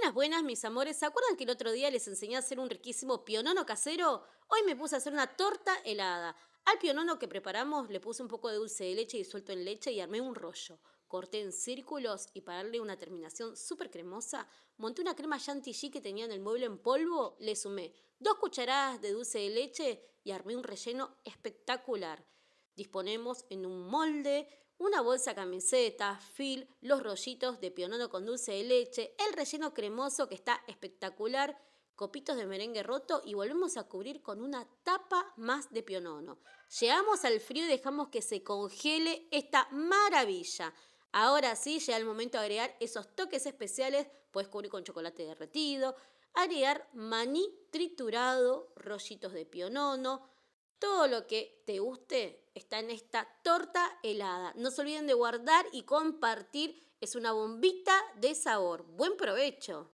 Buenas, buenas, mis amores. ¿Se acuerdan que el otro día les enseñé a hacer un riquísimo pionono casero? Hoy me puse a hacer una torta helada. Al pionono que preparamos le puse un poco de dulce de leche disuelto en leche y armé un rollo. Corté en círculos y para darle una terminación súper cremosa, monté una crema chantilly que tenía en el mueble en polvo, le sumé dos cucharadas de dulce de leche y armé un relleno espectacular. Disponemos en un molde una bolsa camiseta, fil, los rollitos de pionono con dulce de leche, el relleno cremoso que está espectacular, copitos de merengue roto y volvemos a cubrir con una tapa más de pionono. Llegamos al frío y dejamos que se congele esta maravilla. Ahora sí llega el momento de agregar esos toques especiales, puedes cubrir con chocolate derretido, agregar maní triturado, rollitos de pionono, todo lo que te guste está en esta torta helada. No se olviden de guardar y compartir. Es una bombita de sabor. Buen provecho.